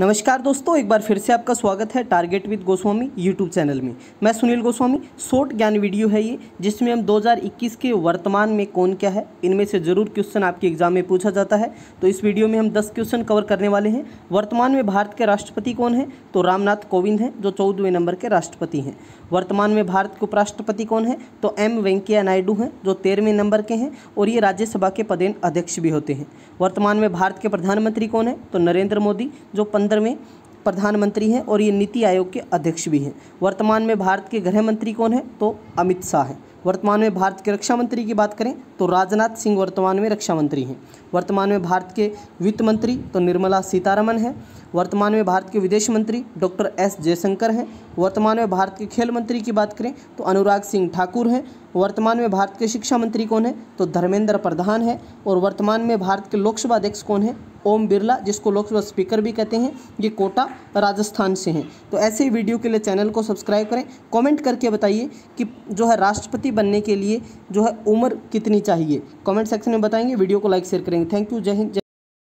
नमस्कार दोस्तों एक बार फिर से आपका स्वागत है target with Goswami YouTube channel में मैं सुनील गोस्वामी शॉर्ट ज्ञान वीडियो है ये जिसमें हम 2021 के वर्तमान में कौन क्या है इनमें से ज़रूर क्वेश्चन आपके एग्जाम में पूछा जाता है तो इस वीडियो में हम 10 क्वेश्चन कवर करने वाले हैं वर्तमान में भारत के राष्ट्रपति कौन है तो रामनाथ कोविंद हैं जो चौदहवें नंबर के राष्ट्रपति हैं वर्तमान में भारत के उपराष्ट्रपति कौन है तो एम वेंकैया नायडू हैं जो तेरहवें नंबर के हैं और ये राज्यसभा के पदेन अध्यक्ष भी होते हैं वर्तमान में भारत के प्रधानमंत्री कौन है तो नरेंद्र मोदी जो पंद्रह अंदर में प्रधानमंत्री हैं और ये नीति आयोग के अध्यक्ष भी हैं वर्तमान में भारत के गृह मंत्री कौन है तो अमित शाह हैं वर्तमान में भारत के रक्षा मंत्री की बात करें तो राजनाथ सिंह वर्तमान में रक्षा मंत्री हैं वर्तमान में भारत के वित्त मंत्री तो निर्मला सीतारमन हैं वर्तमान में भारत के विदेश मंत्री डॉक्टर एस जयशंकर हैं वर्तमान में भारत के खेल मंत्री की बात करें तो अनुराग सिंह ठाकुर हैं वर्तमान में भारत के शिक्षा मंत्री कौन है तो धर्मेंद्र प्रधान है और वर्तमान में भारत के लोकसभा अध्यक्ष कौन है ओम बिरला जिसको लोकसभा स्पीकर भी कहते हैं ये कोटा राजस्थान से हैं तो ऐसे ही वीडियो के लिए चैनल को सब्सक्राइब करें कमेंट करके बताइए कि जो है राष्ट्रपति बनने के लिए जो है उम्र कितनी चाहिए कमेंट सेक्शन में बताएंगे वीडियो को लाइक शेयर करेंगे थैंक यू जय हिंद